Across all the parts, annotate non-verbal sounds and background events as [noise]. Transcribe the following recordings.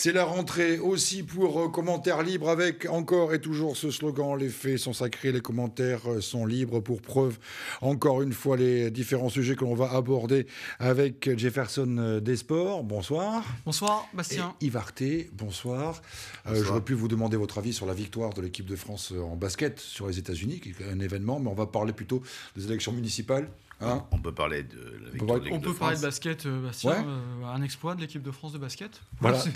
C'est la rentrée aussi pour euh, commentaires libres avec encore et toujours ce slogan les faits sont sacrés, les commentaires euh, sont libres pour preuve. Encore une fois les différents sujets que l'on va aborder avec Jefferson euh, Desport, Bonsoir. Bonsoir Bastien. Ivarté bonsoir. Je J'aurais pu vous demander votre avis sur la victoire de l'équipe de France en basket sur les États-Unis, qui est un événement, mais on va parler plutôt des élections municipales. Hein on peut parler de On peut parler de basket, euh, euh, un exploit de l'équipe de France de basket. [laughs] c'est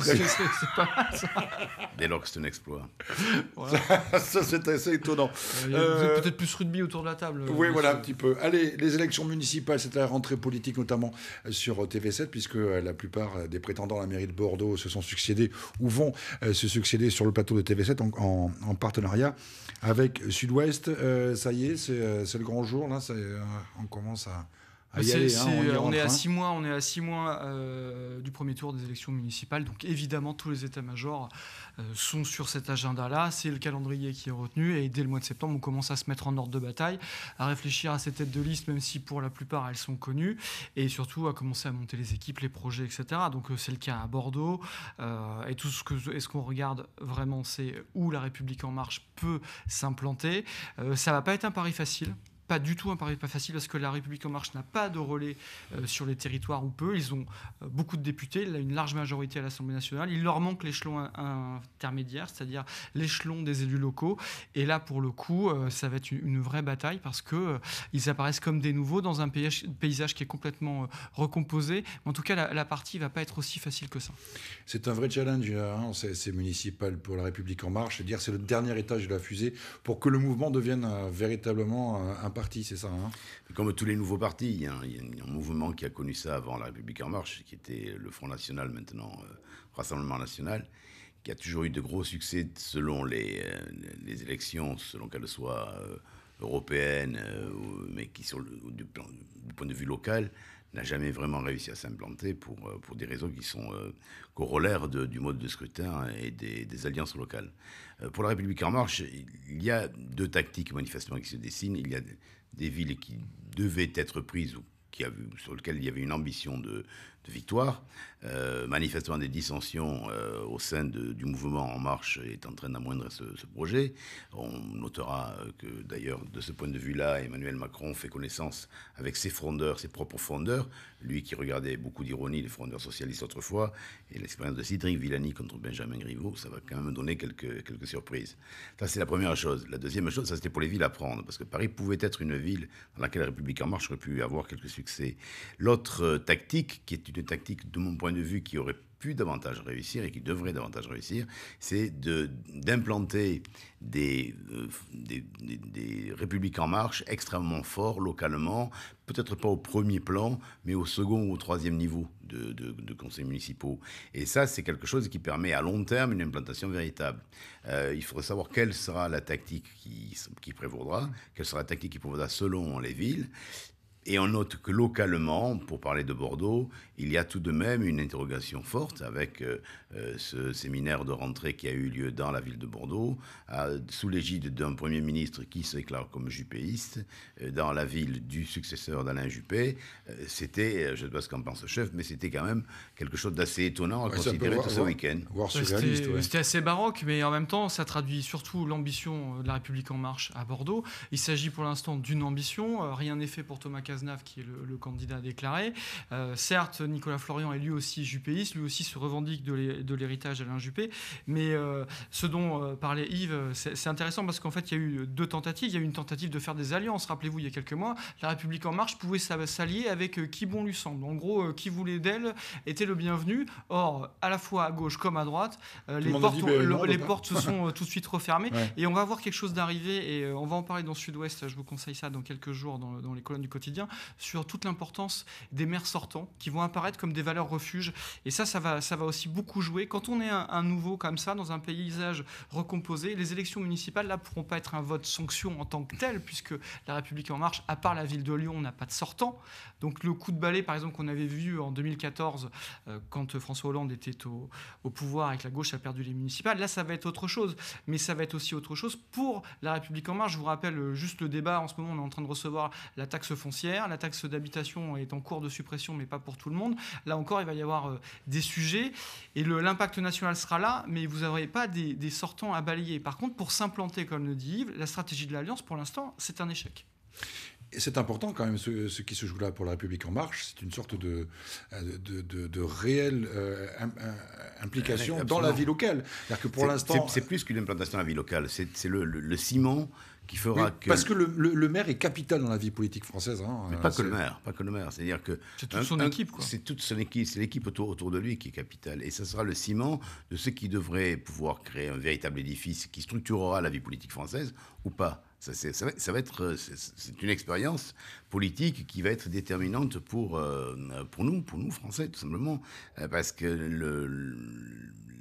pas mal ça. [laughs] Dès lors que c'est un exploit. [laughs] Ça, c'est assez étonnant. Euh, vous êtes peut-être plus rugby autour de la table. Oui, voilà, un petit peu. Allez, les élections municipales, c'est la rentrée politique notamment sur TV7, puisque la plupart des prétendants à la mairie de Bordeaux se sont succédés ou vont se succéder sur le plateau de TV7 en, partenariat avec Sud-Ouest. ça y est, c'est le grand jour, là, c'est on, est à hein. six mois, on est à six mois euh, du premier tour des élections municipales, donc évidemment tous les états-majors euh, sont sur cet agenda-là. C'est le calendrier qui est retenu et dès le mois de septembre, on commence à se mettre en ordre de bataille, à réfléchir à ces têtes de liste, même si pour la plupart elles sont connues, et surtout à commencer à monter les équipes, les projets, etc. Donc euh, c'est le cas à Bordeaux et tout ce que ce qu'on regarde vraiment, c'est où la République en marche peut s'implanter. ça va pas être un pari facile pas du tout un pari pas facile parce que la République en marche n'a pas de relais euh, sur les territoires ou peu. Ils ont euh, beaucoup de députés, une large majorité à l'Assemblée nationale. Il leur manque l'échelon intermédiaire, c'est-à-dire l'échelon des élus locaux. Et là, pour le coup, euh, ça va être une, vraie bataille parce que ils apparaissent comme des nouveaux dans un paysage, qui est complètement recomposé. en tout cas, la, la partie va pas être aussi facile que ça. C'est un vrai challenge, hein, ces pour la République en marche. cest dire c'est le dernier étage de la fusée pour que le mouvement devienne véritablement un, un c'est ça hein Comme tous les nouveaux partis, il y, a un, mouvement qui a connu ça avant la République en marche, qui était le Front National, maintenant euh, Rassemblement National, qui a toujours eu de gros succès selon les, euh, élections, selon qu'elles soient euh, européennes, mais qui, sont du, point de vue local, n'a jamais vraiment réussi à s'implanter pour, euh, pour des réseaux qui sont euh, corollaires du mode de scrutin et des, alliances locales. Euh, pour la République en marche, il y a deux tactiques manifestement qui se dessinent. Il y a des villes qui devaient être prises ou qui sur lesquelles il y avait une ambition de, de victoire. Euh, manifestement, des dissensions euh, au sein du mouvement En Marche est en train d'amoindrir ce, ce, projet. On notera euh, que, d'ailleurs, de ce point de vue-là, Emmanuel Macron fait connaissance avec ses frondeurs, ses propres frondeurs. Lui qui regardait beaucoup d'ironie les frondeurs socialistes autrefois, et l'expérience de Cédric Villani contre Benjamin Griveaux, ça va quand même donner quelques, quelques surprises. Ça, c'est la première chose. La deuxième chose, ça c'était pour les villes à prendre, parce que Paris pouvait être une ville dans laquelle la République En Marche aurait pu avoir quelques succès. L'autre tactique, qui est une tactique, de mon point de vue, qui aurait pu davantage réussir et qui devrait davantage réussir, c'est d'implanter euh, des, républiques en marche extrêmement forts localement, peut-être pas au premier plan, mais au second ou au troisième niveau de, conseils municipaux. Et ça, c'est quelque chose qui permet à long terme une implantation véritable. Euh, il faudrait savoir quelle sera la tactique qui, qui prévaudra, quelle sera la tactique qui prévaudra selon les villes, et on note que localement, pour parler de Bordeaux, il y a tout de même une interrogation forte avec euh, euh, ce séminaire de rentrée qui a eu lieu dans la ville de Bordeaux, sous l'égide d'un Premier ministre qui se déclare comme jupéiste, euh, dans la ville du successeur d'Alain Juppé. c'était, je ne sais pas ce qu'en pense le chef, mais c'était quand même quelque chose d'assez étonnant à considérer tout ce week-end. C'était assez baroque, mais en même temps, ça traduit surtout l'ambition de la République en marche à Bordeaux. Il s'agit pour l'instant d'une ambition, rien n'est fait pour Thomas qui est le, candidat déclaré. Euh, certes, Nicolas Florian est lui aussi jupéiste, lui aussi se revendique de l'héritage d'Alain Juppé, mais euh, ce dont euh, parlait Yves, c'est intéressant parce qu'en fait, il y a eu deux tentatives. Il y a eu une tentative de faire des alliances. Rappelez-vous, il y a quelques mois, La République En Marche pouvait s'allier avec qui bon lui semble. En gros, qui voulait d'elle était le bienvenu. Or, à la fois à gauche comme à droite, les, portes, se sont tout de suite refermées. Et on va voir quelque chose d'arriver, et on va en parler dans Sud-Ouest, je vous conseille ça dans quelques jours dans les colonnes du quotidien sur toute l'importance des maires sortants qui vont apparaître comme des valeurs refuges. Et ça, ça va, ça va aussi beaucoup jouer. Quand on est un, nouveau comme ça, dans un paysage recomposé, les élections municipales, là, pourront pas être un vote sanction en tant que tel, puisque la République en marche, à part la ville de Lyon, n'a pas de sortant. Donc le coup de balai, par exemple, qu'on avait vu en 2014, euh, quand François Hollande était au, au pouvoir et que la gauche a perdu les municipales, là, ça va être autre chose. Mais ça va être aussi autre chose pour la République en marche. Je vous rappelle euh, juste le débat, en ce moment, on est en train de recevoir la taxe foncière la taxe d'habitation est en cours de suppression, mais pas pour tout le monde. Là encore, il va y avoir euh, des sujets, et l'impact national sera là, mais vous n'aurez pas des, sortants à balayer. Par contre, pour s'implanter, comme le dit Yves, la stratégie de l'Alliance, pour l'instant, c'est un échec. C'est important quand même ce, qui se joue là pour la République en marche. C'est une sorte de, réelle euh, euh, implication dans la vie locale. pour l'instant, c'est plus qu'une implantation dans la vie locale. C'est le, ciment qui fera que... Parce que le, maire est capital dans la vie politique française. Hein, mais pas euh, que le maire, pas que le maire. C'est-à-dire que... C'est toute son équipe, C'est toute son équipe, c'est l'équipe autour, autour de lui qui est capitale. Et ça sera le ciment de ce qui devrait pouvoir créer un véritable édifice qui structurera la vie politique française ou pas. Ça, ça, ça, va, être, euh, c'est une expérience politique qui va être déterminante pour, euh, pour nous, pour nous Français, tout simplement, parce que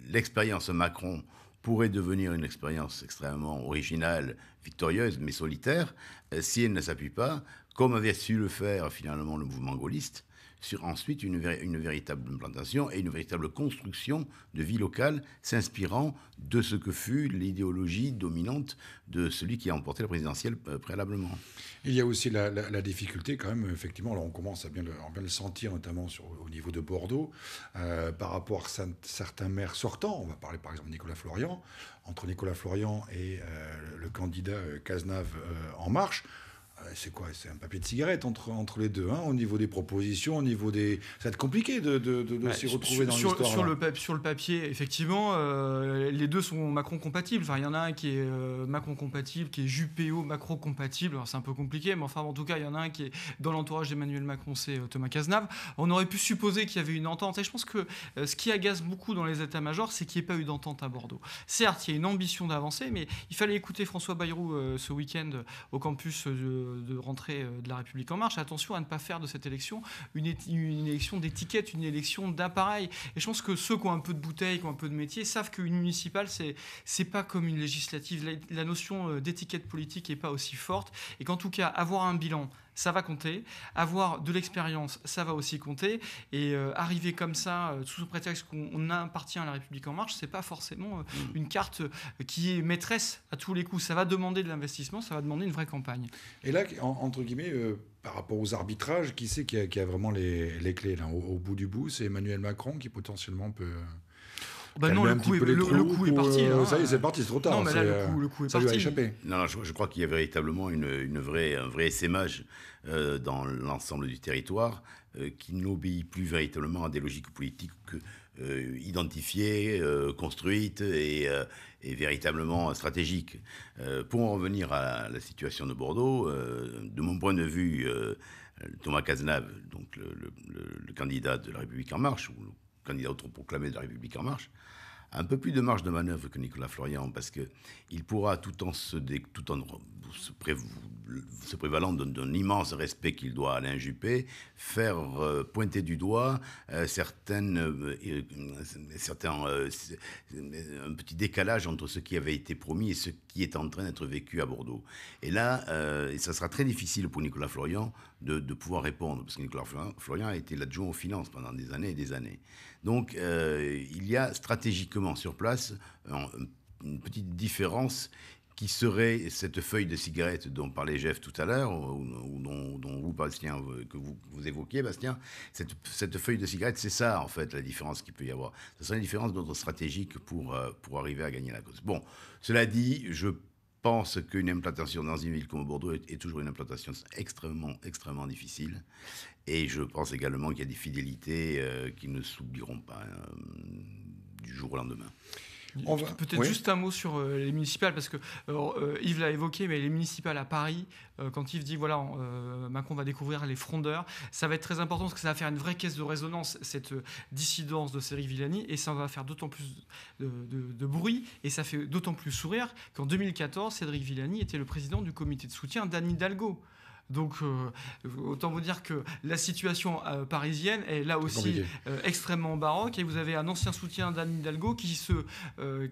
l'expérience Macron pourrait devenir une expérience extrêmement originale, victorieuse, mais solitaire, euh, si elle ne s'appuie pas, comme avait su le faire finalement le mouvement gaulliste, sur ensuite une, une, véritable implantation et une véritable construction de vie locale s'inspirant de ce que fut l'idéologie dominante de celui qui a emporté la présidentielle euh, préalablement. Il y a aussi la, difficulté quand même, effectivement, là on commence à bien le, le sentir, notamment sur, au niveau de Bordeaux, euh, par rapport à certains maires sortants, on va parler par exemple de Nicolas Florian, entre Nicolas Florian et euh, le candidat Cazenave En Marche, ah c'est quoi C'est un papier de cigarette entre, entre les deux, hein, au niveau des propositions, au niveau des. Ça va être compliqué de, de, de, s'y retrouver sur, dans l'histoire. Sur, le, sur le papier, effectivement, euh, les deux sont Macron compatibles. Enfin, il y en a un qui est euh, Macron compatible, qui est Juppéo Macron compatible. c'est un peu compliqué, mais enfin, en tout cas, il y en a un qui est dans l'entourage d'Emmanuel Macron, c'est euh, Thomas Cazenave. On aurait pu supposer qu'il y avait une entente. Et je pense que ce qui agace beaucoup dans les états-majors, c'est qu'il n'y ait pas eu d'entente à Bordeaux. Certes, il y a une ambition d'avancer, mais il fallait écouter François Bayrou ce week-end au campus. de euh, de rentrée euh, de la République en marche, attention à ne pas faire de cette élection une, une élection d'étiquette, une élection d'appareil. Et je pense que ceux qui ont un peu de bouteille, qui ont un peu de métier, savent qu'une municipale, c'est c'est pas comme une législative. La, la notion euh, d'étiquette politique n'est pas aussi forte. Et qu'en tout cas, avoir un bilan ça va compter. Avoir de l'expérience, ça va aussi compter. Et euh, arriver comme ça, euh, sous le prétexte qu'on appartient hein, à la République en marche, c'est pas forcément euh, mm. une carte qui est maîtresse à tous les coups. Ça va demander de l'investissement, ça va demander une vraie campagne. Et là, entre guillemets, par rapport aux arbitrages, qui c'est qui a, vraiment les, les clés là, au bout du bout, c'est Emmanuel Macron qui potentiellement peut. Bah non, le coup, est, le, coup, est, parti. Euh, ça y est, c'est parti, c'est trop tard. Non, mais là, le coup, est ça parti. a échappé. Non, je, je crois qu'il y a véritablement une, vraie, un vrai essaimage euh, dans l'ensemble du territoire euh, qui n'obéit plus véritablement à des logiques politiques identifiées, construites et, véritablement stratégiques. pour en revenir à la situation de Bordeaux, de mon point de vue, Thomas Cazenave, donc le, le, candidat de la République en marche, ou candidat autoproclamé de la République en marche, un peu plus de marge de manœuvre que Nicolas Florian, parce qu'il pourra, tout en, se tout en se prévalant d'un immense respect qu'il doit à Alain Juppé, faire euh, pointer du doigt euh, certaines, euh, certains, un petit décalage entre ce qui avait été promis et ce qui est en train d'être vécu à Bordeaux. Et là, ça sera très difficile pour Nicolas Florian de, pouvoir répondre, parce que Nicolas Florian, a été l'adjoint aux finances pendant des années et des années. Donc, il y a stratégiquement sur place une petite différence qui serait cette feuille de cigarette dont parlait Jeff tout à l'heure, ou, dont, vous, Bastien, que vous, évoquiez, Bastien, cette, cette, feuille de cigarette, c'est ça, en fait, la différence qu'il peut y avoir. Ce serait une différence d'ordre stratégique pour, euh, pour arriver à gagner la cause. Bon, cela dit, je pense qu'une implantation dans une ville comme Bordeaux est, toujours une implantation extrêmement, extrêmement difficile. Et je pense également qu'il y a des fidélités euh, qui ne s'oublieront pas euh, du jour au lendemain. Peut-être juste un mot sur euh, les municipales, parce que euh, euh, Yves l'a évoqué, mais les municipales à Paris, quand Yves dit, voilà, Macron va découvrir les frondeurs, ça va être très important, parce que ça va faire une vraie caisse de résonance, cette dissidence de Cédric Villani, et ça va faire d'autant plus de, de, bruit, et ça fait d'autant plus sourire qu'en 2014, Cédric Villani était le président du comité de soutien d'Anne Hidalgo. Donc, euh, autant vous dire que la situation euh, parisienne est là aussi euh, extrêmement baroque. Et vous avez un ancien soutien d'Anne Hidalgo qui se,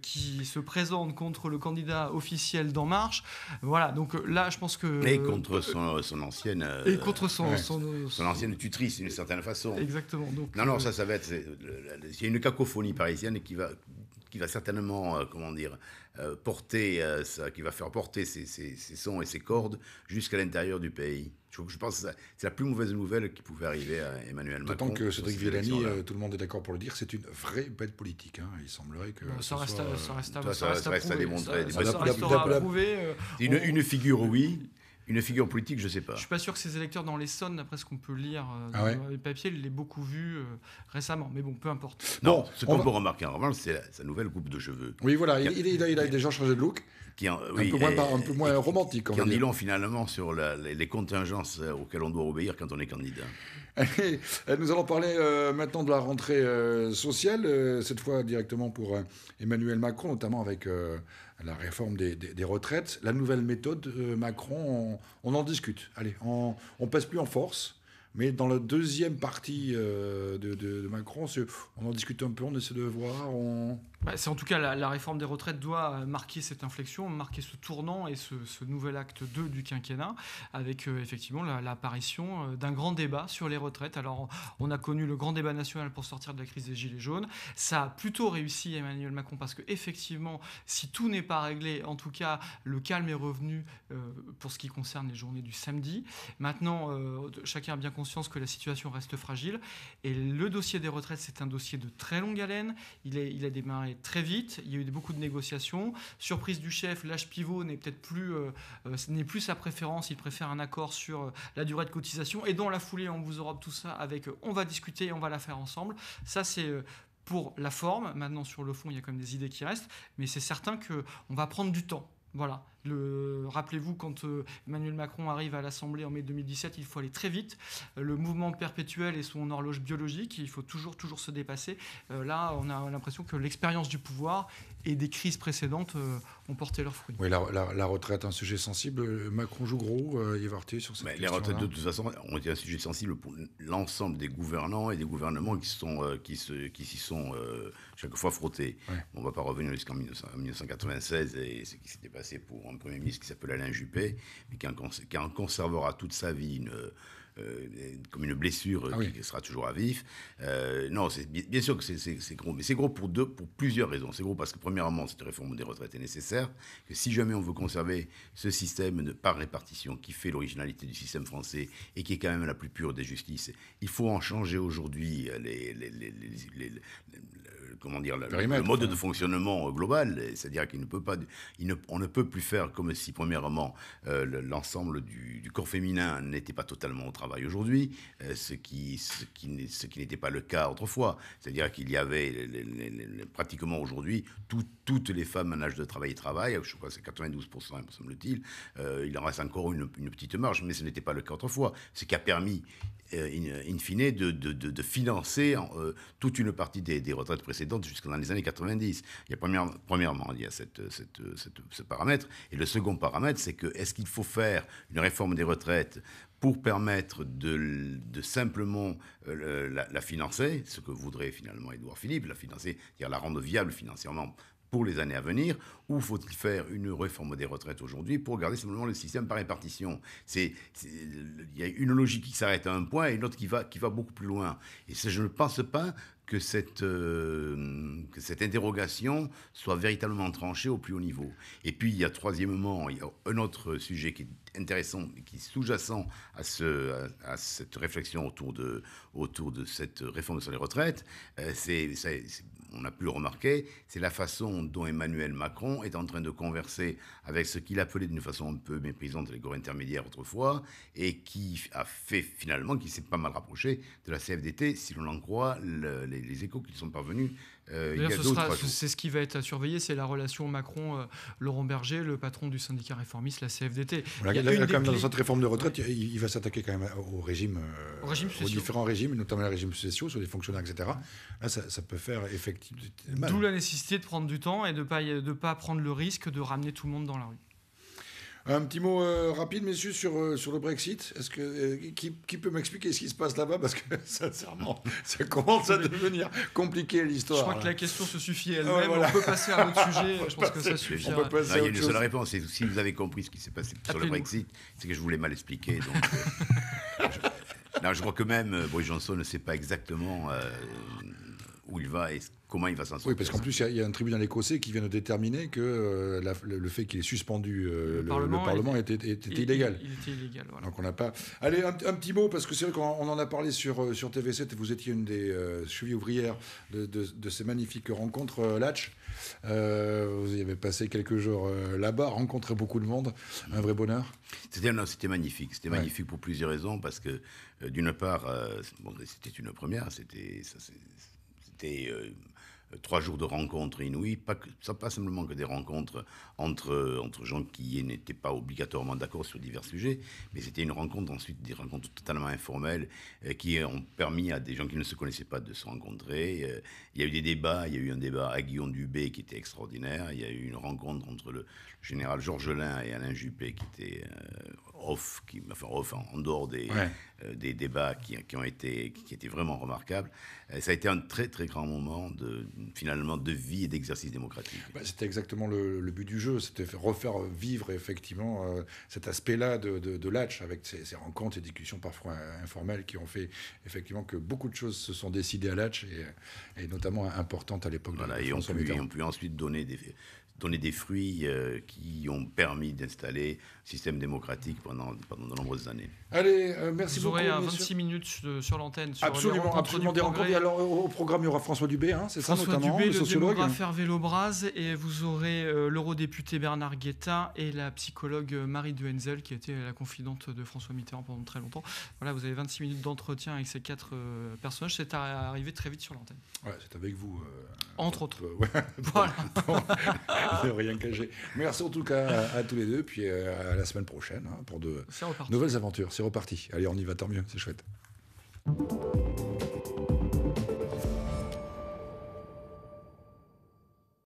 qui se présente contre le candidat officiel d'En Marche. Voilà, donc là, je pense que. Et contre son, son ancienne. Et contre son, son, ancienne tutrice, d'une certaine façon. Exactement. Donc, non, non, ça, ça va être. Il y a une cacophonie parisienne qui va, qui va certainement, comment dire, euh, porter, euh, ça, qui va faire porter ses, sons et ses cordes jusqu'à l'intérieur du pays. Je, pense que c'est la plus mauvaise nouvelle qui pouvait arriver à Emmanuel Macron. Tant que Cédric Villani, euh, tout le monde est d'accord pour le dire, c'est une vraie bête politique. Hein. Il semblerait que. ça, reste, ça, reste à, démontrer. prouver. une figure, oui. Une figure politique, je ne sais pas. Je ne suis pas sûr que ses électeurs dans l'Essonne, d'après ce qu'on peut lire euh, ah dans les papiers, l'aient beaucoup vu euh, récemment. Mais bon, peu importe. Non, ce qu'on peut remarquer en revanche, c'est sa nouvelle coupe de cheveux. Oui, voilà, il, a, déjà changé de look. Qui un, peu moins, romantique. Qui en dit long finalement sur les, contingences euh, auxquelles on doit obéir quand on est candidat. nous allons parler maintenant de la rentrée sociale, cette fois directement pour Emmanuel Macron, notamment avec la réforme des, retraites. La nouvelle méthode, euh, Macron, on, en discute. Allez, on, on passe plus en force. Mais dans la deuxième partie euh, de, Macron, on en discute un peu, on essaie de voir. On... Bah, c'est en tout cas la, réforme des retraites doit euh, marquer cette inflexion, marquer ce tournant et ce, nouvel acte 2 du quinquennat, avec euh, effectivement l'apparition euh, d'un grand débat sur les retraites. Alors on a connu le grand débat national pour sortir de la crise des gilets jaunes. Ça a plutôt réussi Emmanuel Macron parce que effectivement, si tout n'est pas réglé, en tout cas le calme est revenu pour ce qui concerne les journées du samedi. Maintenant, chacun a bien conscience que la situation reste fragile et le dossier des retraites c'est un dossier de très longue haleine. Il, est, il a démarré très vite, il y a eu beaucoup de négociations. Surprise du chef, l'âge pivot n'est peut-être plus, euh, euh, n'est plus sa préférence, il préfère un accord sur euh, la durée de cotisation. Et dans la foulée, on vous aura tout ça avec on va discuter et on va la faire ensemble. Ça, c'est pour la forme. Maintenant, sur le fond, il y a quand même des idées qui restent. Mais c'est certain qu'on va prendre du temps. Voilà, Rappelez-vous, quand euh, Emmanuel Macron arrive à l'Assemblée en mai 2017, il faut aller très vite. Euh, le mouvement perpétuel et son horloge biologique, il faut toujours, toujours se dépasser. Euh, là, on a l'impression que l'expérience du pouvoir et des crises précédentes ont porté leurs fruits. Oui, la, la, la retraite, un sujet sensible. Macron joue gros, euh, Yvarté, sur cette Mais Les retraites, de toute façon, ont été un sujet sensible pour l'ensemble des gouvernants et des gouvernements qui s'y sont, qui sont chaque fois frottés. On ne va pas revenir jusqu'en 1996 et ce qui s'était passé pour un Premier ministre qui s'appelle Alain Juppé, mais qui en, conservera toute sa vie une, euh, comme une blessure ah qui sera toujours à vif. Euh, non, c'est bien sûr que c'est gros, mais c'est gros pour deux, pour plusieurs raisons. C'est gros parce que premièrement, cette réforme des retraites est nécessaire. Que si jamais on veut conserver ce système de par répartition qui fait l'originalité du système français et qui est quand même la plus pure des justices, il faut en changer aujourd'hui euh, les comment dire, le, mode de fonctionnement euh, global, c'est-à-dire qu'il ne peut pas, on ne peut plus faire comme si premièrement euh, l'ensemble du, corps féminin n'était pas totalement au travail aujourd'hui, euh, ce qui ce qui n'était pas le cas autrefois, c'est-à-dire qu'il y avait pratiquement aujourd'hui toutes les femmes en âge de travail travaillent, je crois c'est 92% me semble-t-il, il en reste encore une, petite marge, mais ce n'était pas le cas autrefois, ce qui a permis in, fine de, de, financer toute une partie des retraites précédentes jusqu'en dans les années 90. Il y a premièrement, il y a cette, ce paramètre. Et le second paramètre, c'est que est-ce qu'il faut faire une réforme des retraites pour permettre de, de simplement euh, la, financer, ce que voudrait finalement Édouard Philippe, la financer, c'est-à-dire la rendre viable financièrement pour les années à venir, ou faut-il faire une réforme des retraites aujourd'hui pour garder simplement le système par répartition C'est il y a une logique qui s'arrête à un point et une autre qui va qui va beaucoup plus loin. Et je ne pense pas que cette, euh, que cette interrogation soit véritablement tranchée au plus haut niveau. Et puis, il y a troisièmement, il y a un autre sujet qui est intéressant, qui est sous-jacent à, ce, à, cette réflexion autour de, autour de cette réforme sur les retraites, euh, c'est on a pu le remarquer, c'est la façon dont Emmanuel Macron est en train de converser avec ce qu'il appelait d'une façon un peu méprisante les corps intermédiaires autrefois, et qui a fait finalement, qu'il s'est pas mal rapproché de la CFDT, si l'on en croit les, échos qui sont parvenus euh, c'est ce, qui va être à surveiller, c'est la relation Macron-Laurent euh, Berger, le patron du syndicat réformiste, la CFDT. il dans cette réforme de retraite, il, va s'attaquer quand même euh, au régime, aux différents régimes, notamment les régimes sociaux, sur les fonctionnaires, etc. Là, ça, peut faire effectivement. D'où la nécessité de prendre du temps et de ne pas prendre le risque de ramener tout le monde dans la rue. Un petit mot euh, rapide, messieurs, sur, euh, sur le Brexit. Est-ce que, euh, qui, peut m'expliquer ce qui se passe là-bas Parce que, [laughs] sincèrement, ça commence à devenir compliqué l'histoire. Je crois que la question se suffit ah, elle-même. On peut passer à un autre [laughs] sujet. je pense que ça suffit. On peut passer il y a une seule réponse. si vous avez compris ce qui s'est passé sur le Brexit, c'est que je voulais mal expliquer. Donc, [laughs] je, non, je crois que même Boris Johnson ne sait pas exactement où il va et comment il va s'en sortir. Oui, parce qu'en plus, il y, a un tribunal écossais qui vient de déterminer que euh, le, fait qu'il ait suspendu euh, le, Parlement, était, illégal. Il, était illégal, voilà. Donc on n'a pas... Allez, un, petit mot, parce que c'est vrai qu'on en a parlé sur, euh, sur TV7, vous étiez une des euh, chevilles ouvrières de, ces magnifiques rencontres Latch. vous y avez passé quelques jours là-bas, rencontré beaucoup de monde, un vrai bonheur. C'était magnifique, c'était magnifique pour plusieurs raisons, parce que d'une part, c'était une première, c'était été Euh, trois jours de rencontres inouïes, pas, ça, pas simplement que des rencontres entre, entre gens qui n'étaient pas obligatoirement d'accord sur divers sujets, mais c'était une rencontre ensuite, des rencontres totalement informelles euh, qui ont permis à des gens qui ne se connaissaient pas de se rencontrer. Euh, il y a eu des débats, il y a eu un débat à Guillaume Dubé qui était extraordinaire, il y a eu une rencontre entre le général Georges Lain et Alain Juppé qui était off, qui, enfin off en, dehors des, des débats qui, qui, ont été, qui étaient vraiment remarquables. ça a été un très très grand moment de finalement de vie et d'exercice démocratique. Bah, c'était exactement le, but du jeu, c'était refaire vivre effectivement euh, cet aspect-là de, de, avec ces, rencontres et discussions parfois informelles qui ont fait effectivement que beaucoup de choses se sont décidées à l'atch et, et, notamment importantes à l'époque. de de et on peut, on peut ensuite donner des, donner des fruits euh, qui ont permis d'installer un système démocratique pendant, pendant de nombreuses années. Allez, euh, merci Vous beaucoup. Vous aurez 26 minutes sur, l'antenne. Absolument, absolument des rencontres. Et alors, au programme, il y aura François Dubé, hein, c'est ça notamment, Dubé, le, sociologue. François Dubé, et vous aurez euh, l'eurodéputé Bernard Guetta et la psychologue Marie de qui qui était la confidente de François Mitterrand pendant très longtemps. Voilà, vous avez 26 minutes d'entretien avec ces quatre personnages. C'est arrivé très vite sur l'antenne. Ouais, c'est avec vous. Entre autres. [laughs] voilà. Ah. rien Merci en tout cas à, tous les deux, puis euh, à la semaine prochaine hein, pour de nouvelles aventures. C'est reparti. Allez, on y va, tant mieux, c'est chouette.